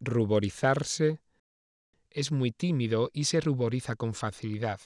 ruborizarse, es muy tímido y se ruboriza con facilidad.